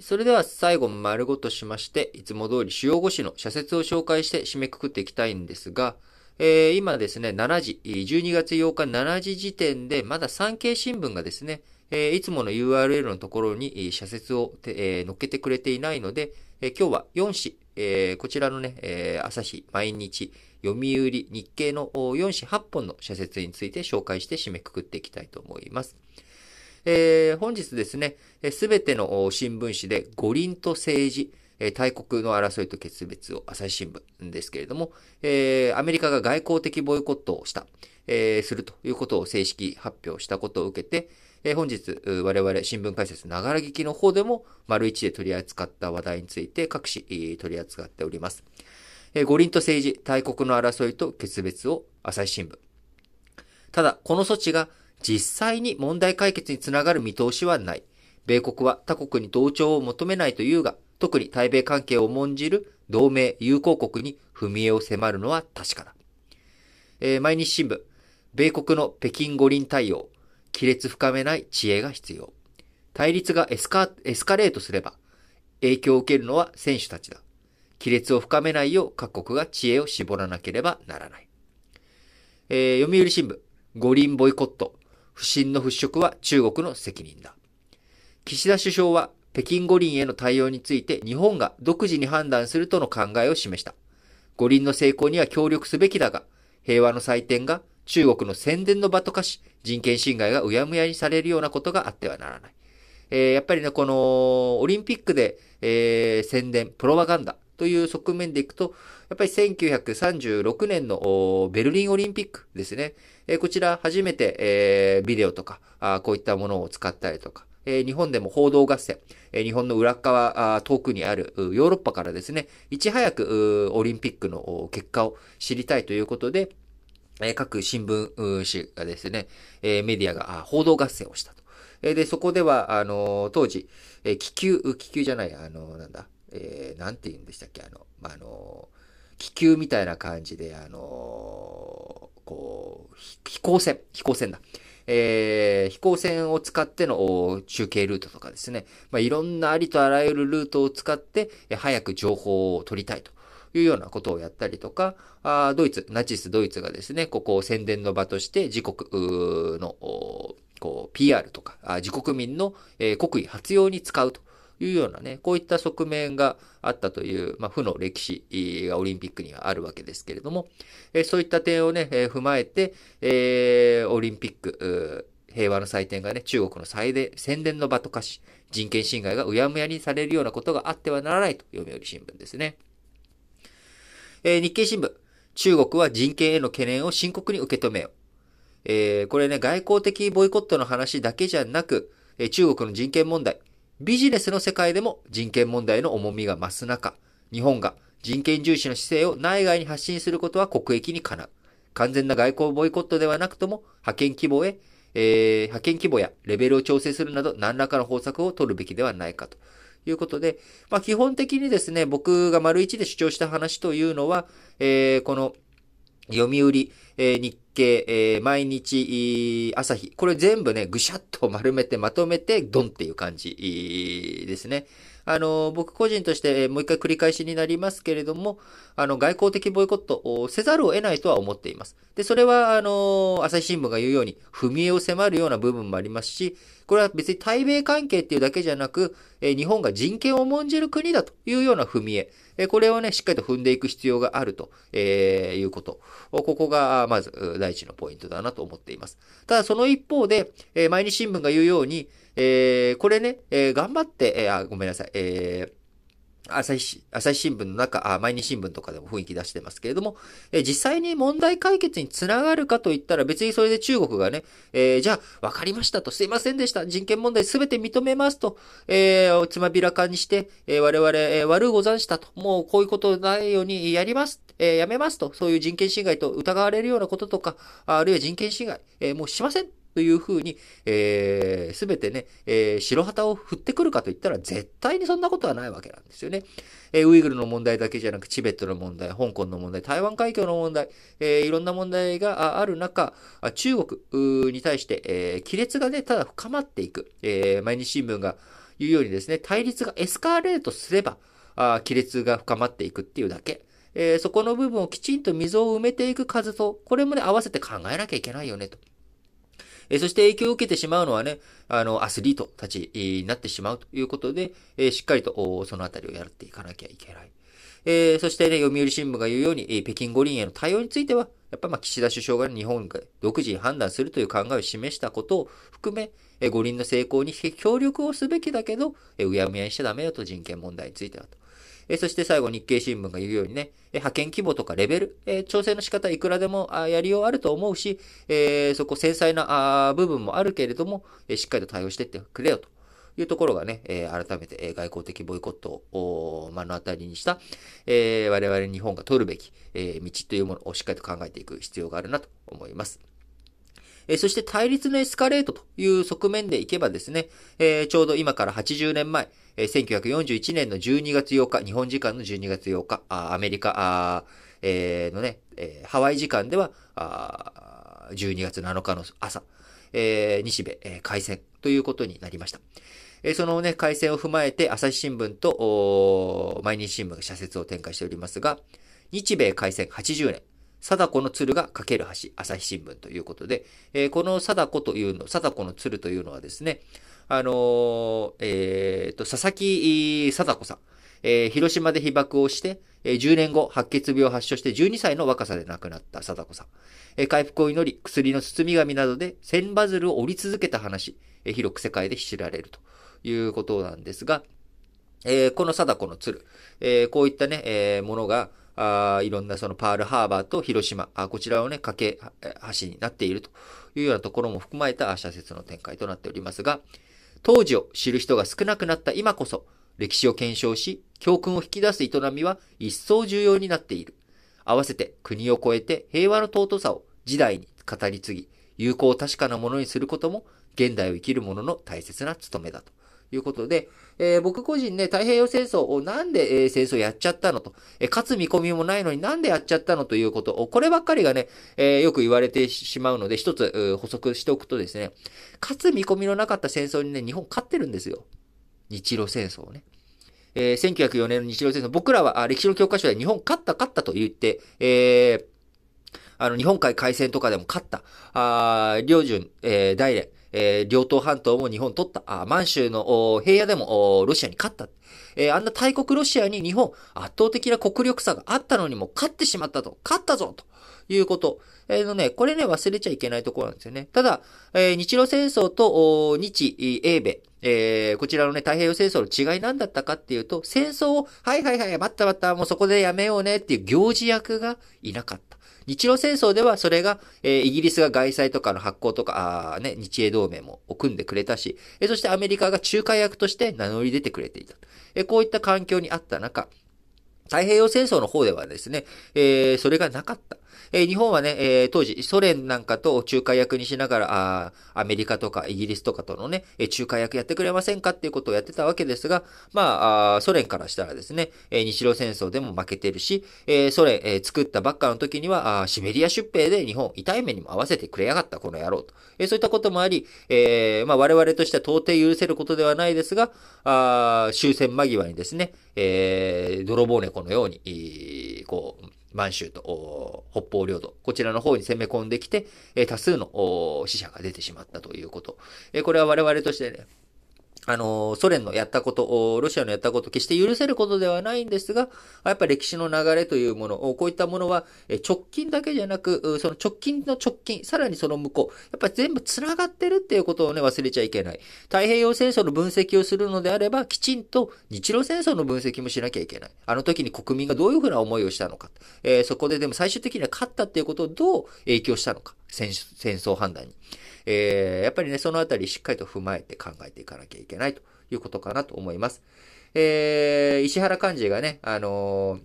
それでは最後丸ごとしまして、いつも通り主要語詞の社説を紹介して締めくくっていきたいんですが、えー、今ですね、7時、12月8日7時時点で、まだ産経新聞がですね、えー、いつもの URL のところに社説を、えー、載っけてくれていないので、えー、今日は4紙、えー、こちらのね、えー、朝日、毎日、読売、日経の4紙8本の社説について紹介して締めくくっていきたいと思います。えー、本日ですね、すべての新聞紙で五輪と政治、大国の争いと決別を朝日新聞ですけれども、えー、アメリカが外交的ボイコットをした、えー、するということを正式発表したことを受けて、えー、本日、我々新聞解説ながら聞きの方でも、丸一で取り扱った話題について各紙取り扱っております。えー、五輪と政治、大国の争いと決別を朝日新聞。ただ、この措置が実際に問題解決につながる見通しはない。米国は他国に同調を求めないというが、特に対米関係を重んじる同盟友好国に踏み絵を迫るのは確かだ。えー、毎日新聞、米国の北京五輪対応、亀裂深めない知恵が必要。対立がエスカエスカレートすれば、影響を受けるのは選手たちだ。亀裂を深めないよう各国が知恵を絞らなければならない。えー、読売新聞、五輪ボイコット、不信の払拭は中国の責任だ。岸田首相は北京五輪への対応について日本が独自に判断するとの考えを示した。五輪の成功には協力すべきだが、平和の祭典が中国の宣伝の場と化し、人権侵害がうやむやにされるようなことがあってはならない。えー、やっぱりね、この、オリンピックで、えー、宣伝、プロパガンダ、という側面でいくと、やっぱり1936年のベルリンオリンピックですね。えこちら初めて、えビデオとかあ、こういったものを使ったりとか、え日本でも報道合戦、え日本の裏側遠くにあるヨーロッパからですね、いち早くオリンピックの結果を知りたいということで、え各新聞紙がですね、えメディアが報道合戦をしたと。えで、そこでは、あの当時、え気球、気球じゃない、あのなんだ、えー、て言うんでしたっけ、あの、まあ、あの、気球みたいな感じで、あの、こう、飛行船、飛行船だ。えー、飛行船を使っての中継ルートとかですね、まあ、いろんなありとあらゆるルートを使って、え早く情報を取りたいというようなことをやったりとか、あドイツ、ナチスドイツがですね、ここを宣伝の場として自国のこう PR とか、自国民の、えー、国威発揚に使うというようなね、こういった側面があったという、まあ、負の歴史がオリンピックにはあるわけですけれども、えそういった点をね、え踏まえて、えオリンピック、平和の祭典がね、中国の最で宣伝の場と化し、人権侵害がうやむやにされるようなことがあってはならないと、読売新聞ですね。えー、日経新聞、中国は人権への懸念を深刻に受け止めよ。えー、これね、外交的ボイコットの話だけじゃなく、えー、中国の人権問題、ビジネスの世界でも人権問題の重みが増す中、日本が人権重視の姿勢を内外に発信することは国益にかなう。完全な外交ボイコットではなくとも、派遣規模へ、えー、派遣規模やレベルを調整するなど何らかの方策を取るべきではないかということで、まあ基本的にですね、僕が丸一で主張した話というのは、えー、この読売、えー、日経、えー、毎日、朝日、これ全部ね、ぐしゃっと丸めて、まとめて、ドンっていう感じですね。あの、僕個人としてもう一回繰り返しになりますけれども、あの、外交的ボイコットをせざるを得ないとは思っています。で、それは、あの、朝日新聞が言うように、踏み絵を迫るような部分もありますし、これは別に対米関係っていうだけじゃなく、え日本が人権を重んじる国だというような踏み絵。えこれをね、しっかりと踏んでいく必要があると、えいうこと。ここが、まず、第一のポイントだなと思っています。ただ、その一方で、え毎日新聞が言うように、えこれね、え頑張って、えあ、ごめんなさい、えー朝日、朝日新聞の中、あ、毎日新聞とかでも雰囲気出してますけれども、え実際に問題解決につながるかといったら別にそれで中国がね、えー、じゃあ、分かりましたと、すいませんでした、人権問題すべて認めますと、えー、つまびらかにして、えー、我々、えー、悪ござんしたと、もうこういうことないようにやります、えー、やめますと、そういう人権侵害と疑われるようなこととか、あるいは人権侵害、えー、もうしませんというふうに、えー、すべてね、えー、白旗を振ってくるかといったら絶対にそんなことはないわけなんですよね。えー、ウイグルの問題だけじゃなく、チベットの問題、香港の問題、台湾海峡の問題、えー、いろんな問題がある中、中国に対して、えー、亀裂がね、ただ深まっていく。えー、毎日新聞が言うようにですね、対立がエスカレートすれば、あ亀裂が深まっていくっていうだけ。えー、そこの部分をきちんと溝を埋めていく数と、これもね、合わせて考えなきゃいけないよね、と。えそして影響を受けてしまうのはね、あの、アスリートたちになってしまうということで、えしっかりとそのあたりをやっていかなきゃいけない。えそしてね、読売新聞が言うように、え北京五輪への対応については、やっぱまあ岸田首相が日本が独自に判断するという考えを示したことを含め、え五輪の成功に協力をすべきだけど、えうやむやにしちゃダメよと人権問題についてはと。えそして最後日経新聞が言うようにね、え派遣規模とかレベル、え調整の仕方いくらでもあやりようあると思うし、えそこ繊細なあ部分もあるけれども、えしっかりと対応していってくれよと。いうところがね、え改めて外交的ボイコットを目の当たりにした、え我々日本が取るべき、え道というものをしっかりと考えていく必要があるなと思います。そして対立のエスカレートという側面でいけばですね、えちょうど今から80年前、1941年の12月8日、日本時間の12月8日、アメリカ、えー、のね、えハワイ時間では、あ12月7日の朝、え西米、え開戦ということになりました。えそのね、戦を踏まえて、朝日新聞と、毎日新聞が社説を展開しておりますが、日米開戦80年、貞子の鶴が架ける橋、朝日新聞ということで、えー、この貞子というの、貞子の鶴というのはですね、あのー、えっ、と、佐々木貞子さん、えー、広島で被爆をして、えー、10年後、白血病を発症して12歳の若さで亡くなった貞子さん。えー、回復を祈り、薬の包み紙などで千バズルを折り続けた話、えー、広く世界で知られるということなんですが、えー、この貞子の鶴、えー、こういったね、えー、ものが、あいろんなそのパールハーバーと広島、あこちらをね、架け橋になっているというようなところも含まれた社説の展開となっておりますが、当時を知る人が少なくなった今こそ、歴史を検証し、教訓を引き出す営みは一層重要になっている。合わせて国を超えて平和の尊さを時代に語り継ぎ、有効確かなものにすることも、現代を生きる者の大切な務めだということで、えー、僕個人ね、太平洋戦争をなんで、えー、戦争やっちゃったのと、えー、勝つ見込みもないのになんでやっちゃったのということを、こればっかりがね、えよく言われてしまうので、一つ補足しておくとですね、勝つ見込みのなかった戦争にね、日本勝ってるんですよ。日露戦争ね。え1904年の日露戦争、僕らは歴史の教科書で日本勝った勝ったと言って、えあの、日本海海戦とかでも勝った、あ領えー、大連、えー、両党半島も日本取った。あ、満州の平野でもロシアに勝った。えー、あんな大国ロシアに日本圧倒的な国力差があったのにも勝ってしまったと。勝ったぞということ。えー、のね、これね、忘れちゃいけないところなんですよね。ただ、えー、日露戦争と日英米、えー、こちらのね、太平洋戦争の違いなんだったかっていうと、戦争を、はいはいはい、待った待った、もうそこでやめようねっていう行事役がいなかった。日露戦争ではそれが、えー、イギリスが外債とかの発行とか、あね、日英同盟も組んでくれたし、えー、そしてアメリカが仲介役として名乗り出てくれていた。えー、こういった環境にあった中、太平洋戦争の方ではですね、えー、それがなかった。えー、日本はね、えー、当時、ソ連なんかと仲介役にしながら、あアメリカとかイギリスとかとのね、え仲介役やってくれませんかっていうことをやってたわけですが、まあ、ソ連からしたらですね、え日露戦争でも負けてるし、えソ連、え作ったばっかの時には、あシベリア出兵で日本、痛い目にも合わせてくれやがった、この野郎と。えそういったこともあり、えまあ、我々としては到底許せることではないですが、あ終戦間際にですね、え泥棒猫のように、こう、満州と北方領土、こちらの方に攻め込んできて、多数の死者が出てしまったということ。これは我々としてね、あの、ソ連のやったこと、ロシアのやったこと、決して許せることではないんですが、やっぱり歴史の流れというもの、こういったものは、直近だけじゃなく、その直近の直近、さらにその向こう、やっぱり全部繋がってるっていうことをね、忘れちゃいけない。太平洋戦争の分析をするのであれば、きちんと日露戦争の分析もしなきゃいけない。あの時に国民がどういうふうな思いをしたのか。えー、そこででも最終的には勝ったっていうことをどう影響したのか。戦争判断に。えー、やっぱりね、そのあたりしっかりと踏まえて考えていかなきゃいけないということかなと思います。えー、石原幹事がね、あのー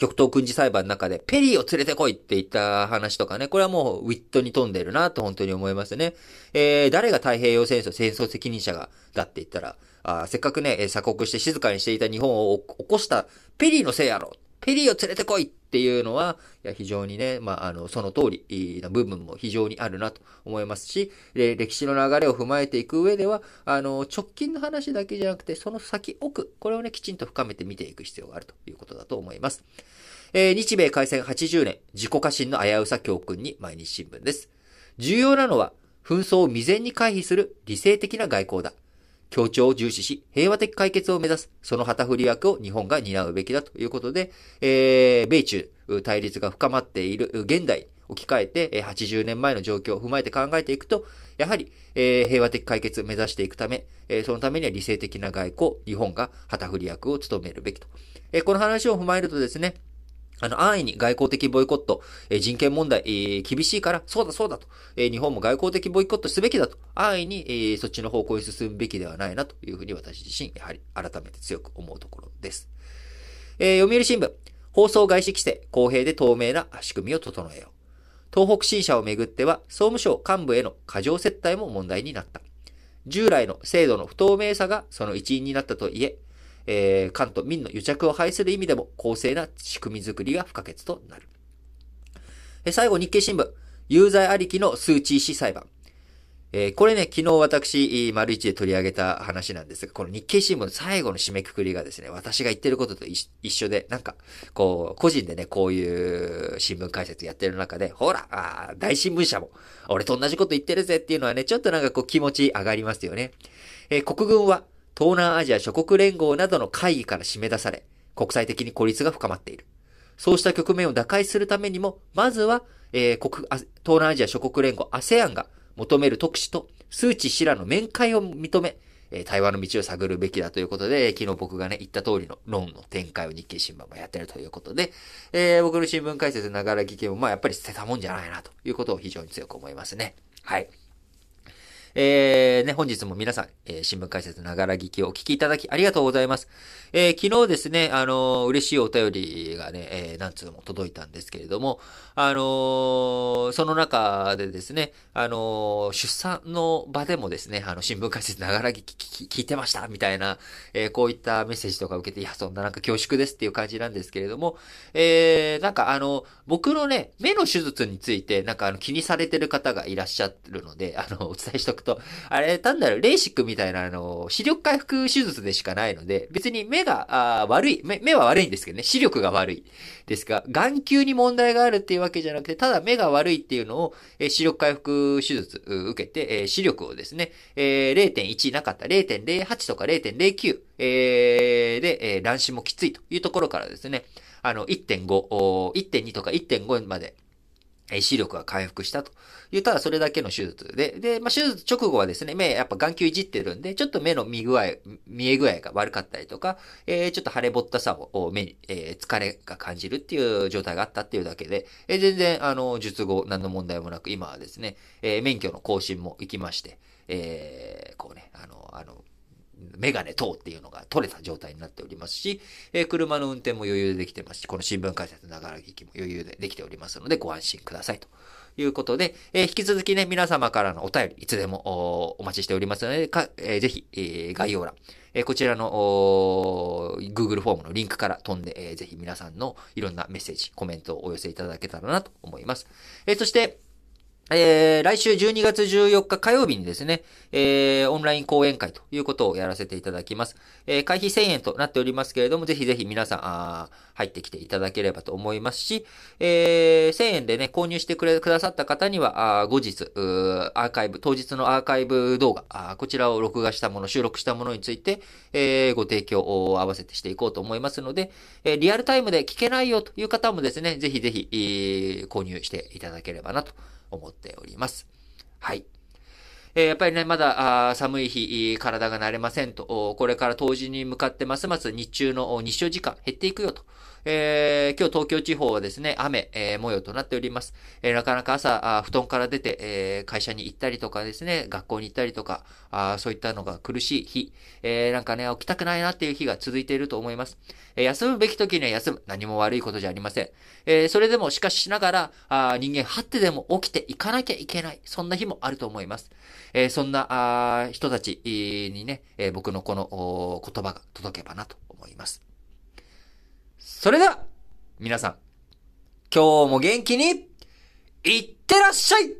極東軍事裁判の中で、ペリーを連れてこいって言った話とかね、これはもうウィットに富んでるなと本当に思いますね。えー、誰が太平洋戦争、戦争責任者が、だって言ったら、あせっかくね、鎖国して静かにしていた日本を起こしたペリーのせいやろペリーを連れてこいっていうのは、いや非常にね、まあ、あの、その通りな部分も非常にあるなと思いますし、で、歴史の流れを踏まえていく上では、あの、直近の話だけじゃなくて、その先奥、これをね、きちんと深めて見ていく必要があるということだと思います。えー、日米開戦80年、自己過信の危うさ教訓に毎日新聞です。重要なのは、紛争を未然に回避する理性的な外交だ。協調を重視し、平和的解決を目指す、その旗振り役を日本が担うべきだということで、えー、米中対立が深まっている現代、置き換えて、80年前の状況を踏まえて考えていくと、やはり、えー、平和的解決を目指していくため、えー、そのためには理性的な外交、日本が旗振り役を務めるべきと。えー、この話を踏まえるとですね、あの、安易に外交的ボイコット、え人権問題、えー、厳しいから、そうだそうだと、え日本も外交的ボイコットすべきだと、安易に、えー、そっちの方向に進むべきではないなというふうに私自身、やはり改めて強く思うところです。えー、読売新聞、放送外資規制、公平で透明な仕組みを整えよう。東北新社をめぐっては、総務省幹部への過剰接待も問題になった。従来の制度の不透明さがその一因になったといえ、えー、関と民の癒着を排する意味でも、公正な仕組みづくりが不可欠となる。え最後、日経新聞。有罪ありきの数値死裁判。えー、これね、昨日私、丸一で取り上げた話なんですが、この日経新聞の最後の締めくくりがですね、私が言ってることと一緒で、なんか、こう、個人でね、こういう新聞解説やってる中で、ほら、あ大新聞社も、俺と同じこと言ってるぜっていうのはね、ちょっとなんかこう気持ち上がりますよね。えー、国軍は、東南アジア諸国連合などの会議から締め出され、国際的に孤立が深まっている。そうした局面を打開するためにも、まずは、えー、国、東南アジア諸国連合 ASEAN が求める特使と、数値氏らの面会を認め、えー、対話の道を探るべきだということで、昨日僕がね、言った通りの論の展開を日経新聞もやってるということで、えー、僕の新聞解説ながら聞けも、まあやっぱり捨てたもんじゃないなということを非常に強く思いますね。はい。えー、ね、本日も皆さん、えー、新聞解説ながら聞きをお聞きいただきありがとうございます。えー、昨日ですね、あのー、嬉しいお便りがね、えー、なんつうのも届いたんですけれども、あのー、その中でですね、あの出産の場でもですね、あの、新聞解説ながら聞いてましたみたいな、えこういったメッセージとか受けて、いや、そんななんか恐縮ですっていう感じなんですけれども、えなんかあの、僕のね、目の手術について、なんかあの、気にされてる方がいらっしゃるので、あの、お伝えしとくと、あれ、単なるレーシックみたいなあの、視力回復手術でしかないので、別に目目が、あ悪い目。目は悪いんですけどね、視力が悪い。ですが、眼球に問題があるっていうわけじゃなくて、ただ目が悪いっていうのを、えー、視力回復手術受けて、えー、視力をですね、えー、0.1なかった、0.08とか0.09、えー、で、えー、乱視もきついというところからですね、あの、1.5、1.2とか1.5まで、視力が回復したという、ただそれだけの手術で、で、まあ、手術直後はですね、目、やっぱ眼球いじってるんで、ちょっと目の見具合、見え具合が悪かったりとか、えー、ちょっと腫れぼったさを目に、えー、疲れが感じるっていう状態があったっていうだけで、えー、全然、あの、術後何の問題もなく、今はですね、えー、免許の更新も行きまして、えー、こうね、あの、あの、メガネ等っていうのが取れた状態になっておりますし、えー、車の運転も余裕でできてますし、この新聞解説ながら聞きも余裕でできておりますので、ご安心くださいと。いうことで、えー、引き続きね、皆様からのお便り、いつでもお待ちしておりますので、かえー、ぜひ、えー、概要欄、えこちらの Google フォームのリンクから飛んで、えー、ぜひ皆さんのいろんなメッセージ、コメントをお寄せいただけたらなと思います。えそして、えー、来週12月14日火曜日にですね、えー、オンライン講演会ということをやらせていただきます。えー、会費1000円となっておりますけれども、ぜひぜひ皆さん、あ入ってきていただければと思いますし、えー、1000円でね、購入してくれ、くださった方には、あ後日う、アーカイブ、当日のアーカイブ動画あ、こちらを録画したもの、収録したものについて、えー、ご提供を合わせてしていこうと思いますので、えー、リアルタイムで聞けないよという方もですね、ぜひぜひ、えー、購入していただければなと。思っております。はい。えやっぱりね、まだ寒い日、体が慣れませんと、これから冬至に向かってますます日中の日照時間減っていくよと。えー、今日東京地方はですね、雨、えー、模様となっております。えー、なかなか朝、布団から出て、えー、会社に行ったりとかですね、学校に行ったりとか、あそういったのが苦しい日、えー、なんかね、起きたくないなっていう日が続いていると思います。えー、休むべき時には休む。何も悪いことじゃありません。えー、それでもしかししながら、あ人間張ってでも起きていかなきゃいけない。そんな日もあると思います。えー、そんなあ人たちにね、えー、僕のこの言葉が届けばなと思います。それでは、皆さん、今日も元気に、いってらっしゃい